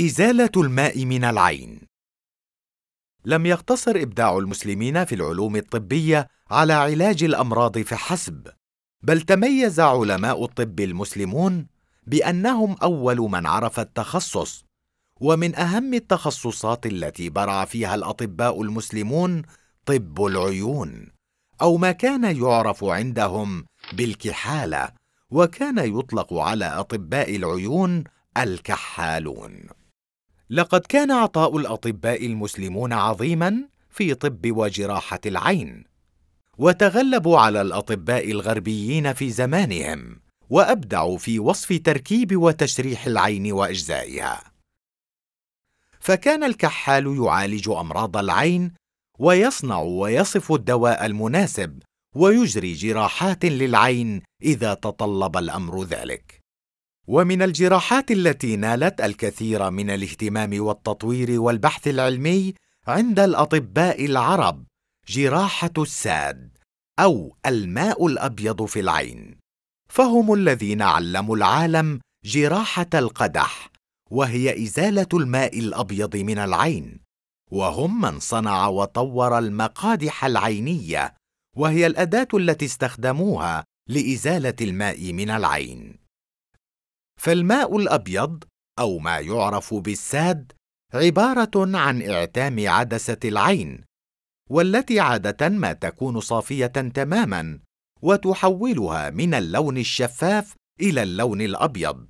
إزالة الماء من العين لم يقتصر إبداع المسلمين في العلوم الطبية على علاج الأمراض فحسب، بل تميز علماء الطب المسلمون بأنهم أول من عرف التخصص، ومن أهم التخصصات التي برع فيها الأطباء المسلمون طب العيون، أو ما كان يعرف عندهم بالكحالة، وكان يطلق على أطباء العيون الكحالون. لقد كان عطاء الاطباء المسلمون عظيما في طب وجراحه العين وتغلبوا على الاطباء الغربيين في زمانهم وابدعوا في وصف تركيب وتشريح العين واجزائها فكان الكحال يعالج امراض العين ويصنع ويصف الدواء المناسب ويجري جراحات للعين اذا تطلب الامر ذلك ومن الجراحات التي نالت الكثير من الاهتمام والتطوير والبحث العلمي عند الاطباء العرب جراحه الساد او الماء الابيض في العين فهم الذين علموا العالم جراحه القدح وهي ازاله الماء الابيض من العين وهم من صنع وطور المقادح العينيه وهي الاداه التي استخدموها لازاله الماء من العين فالماء الأبيض أو ما يعرف بالساد عبارة عن إعتام عدسة العين، والتي عادة ما تكون صافية تمامًا، وتحولها من اللون الشفاف إلى اللون الأبيض،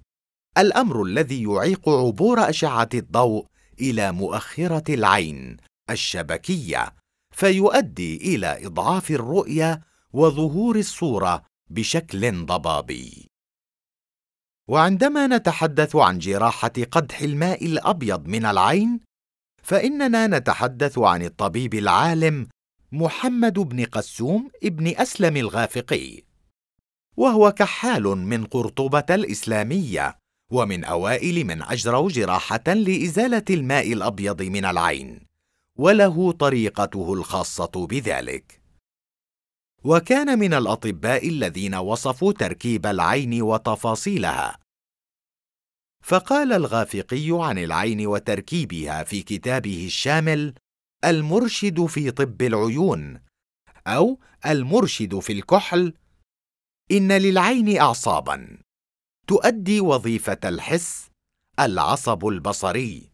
الأمر الذي يعيق عبور أشعة الضوء إلى مؤخرة العين الشبكية، فيؤدي إلى إضعاف الرؤية وظهور الصورة بشكل ضبابي. وعندما نتحدث عن جراحة قدح الماء الأبيض من العين، فإننا نتحدث عن الطبيب العالم محمد بن قسوم بن أسلم الغافقي، وهو كحال من قرطبة الإسلامية، ومن أوائل من أجروا جراحة لإزالة الماء الأبيض من العين، وله طريقته الخاصة بذلك. وكان من الأطباء الذين وصفوا تركيب العين وتفاصيلها، فقال الغافقي عن العين وتركيبها في كتابه الشامل المرشد في طب العيون او المرشد في الكحل ان للعين اعصابا تؤدي وظيفه الحس العصب البصري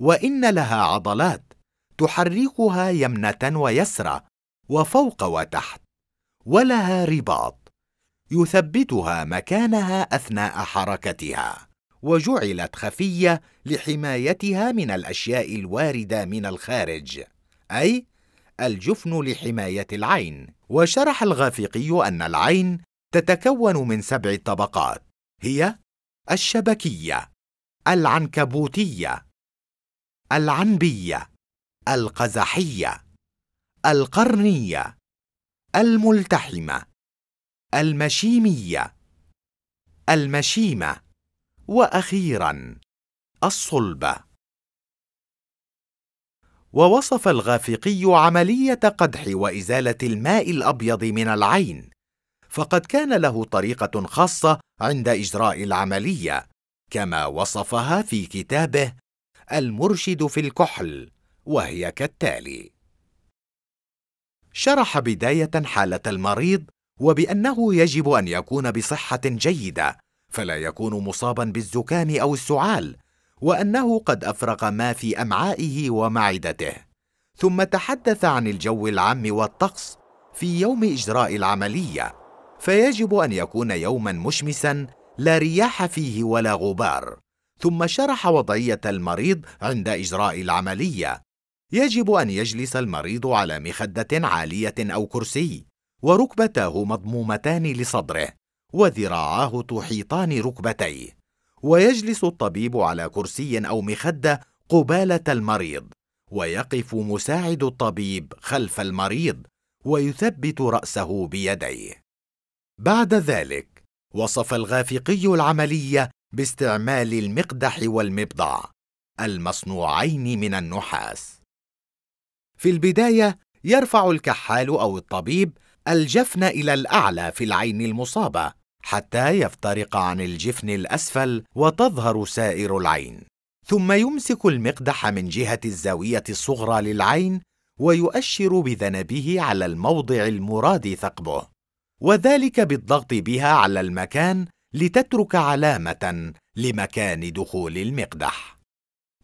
وان لها عضلات تحركها يمنه ويسرى وفوق وتحت ولها رباط يثبتها مكانها اثناء حركتها وجعلت خفيه لحمايتها من الاشياء الوارده من الخارج اي الجفن لحمايه العين وشرح الغافقي ان العين تتكون من سبع طبقات هي الشبكيه العنكبوتيه العنبيه القزحيه القرنيه الملتحمه المشيميه المشيمه وأخيرا الصلبة ووصف الغافقي عملية قدح وإزالة الماء الأبيض من العين فقد كان له طريقة خاصة عند إجراء العملية كما وصفها في كتابه المرشد في الكحل وهي كالتالي شرح بداية حالة المريض وبأنه يجب أن يكون بصحة جيدة فلا يكون مصابا بالزكام او السعال وانه قد افرغ ما في امعائه ومعدته ثم تحدث عن الجو العام والطقس في يوم اجراء العمليه فيجب ان يكون يوما مشمسا لا رياح فيه ولا غبار ثم شرح وضعيه المريض عند اجراء العمليه يجب ان يجلس المريض على مخده عاليه او كرسي وركبتاه مضمومتان لصدره وذراعاه تحيطان ركبتيه ويجلس الطبيب على كرسي او مخده قباله المريض ويقف مساعد الطبيب خلف المريض ويثبت راسه بيديه بعد ذلك وصف الغافقي العمليه باستعمال المقدح والمبضع المصنوعين من النحاس في البدايه يرفع الكحال او الطبيب الجفن إلى الأعلى في العين المصابة حتى يفترق عن الجفن الأسفل وتظهر سائر العين ثم يمسك المقدح من جهة الزاوية الصغرى للعين ويؤشر بذنبه على الموضع المراد ثقبه وذلك بالضغط بها على المكان لتترك علامة لمكان دخول المقدح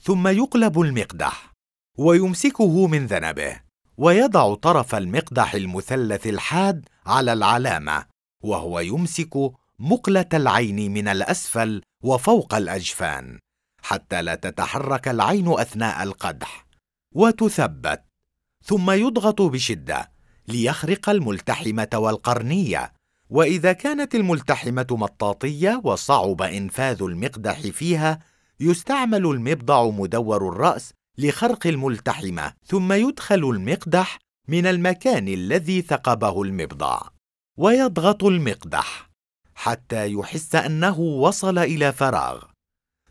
ثم يقلب المقدح ويمسكه من ذنبه ويضع طرف المقدح المثلث الحاد على العلامة وهو يمسك مقلة العين من الأسفل وفوق الأجفان حتى لا تتحرك العين أثناء القدح وتثبت ثم يضغط بشدة ليخرق الملتحمة والقرنية وإذا كانت الملتحمة مطاطية وصعب إنفاذ المقدح فيها يستعمل المبضع مدور الرأس لخرق الملتحمة ثم يدخل المقدح من المكان الذي ثقبه المبضع ويضغط المقدح حتى يحس أنه وصل إلى فراغ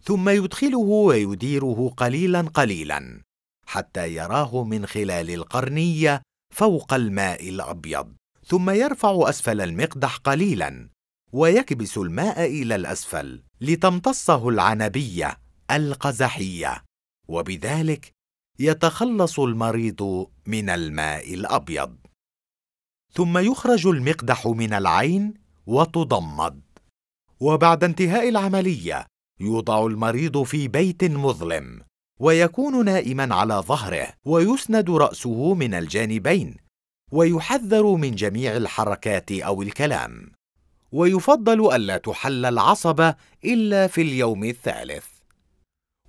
ثم يدخله ويديره قليلا قليلا حتى يراه من خلال القرنية فوق الماء الأبيض ثم يرفع أسفل المقدح قليلا ويكبس الماء إلى الأسفل لتمتصه العنبية القزحية وبذلك يتخلص المريض من الماء الابيض ثم يخرج المقدح من العين وتضمد وبعد انتهاء العمليه يوضع المريض في بيت مظلم ويكون نائما على ظهره ويسند راسه من الجانبين ويحذر من جميع الحركات او الكلام ويفضل الا تحل العصبه الا في اليوم الثالث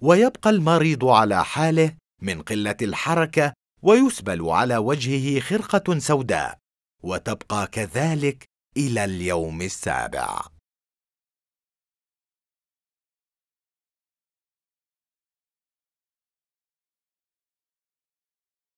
ويبقى المريض على حاله من قله الحركه ويسبل على وجهه خرقه سوداء وتبقى كذلك الى اليوم السابع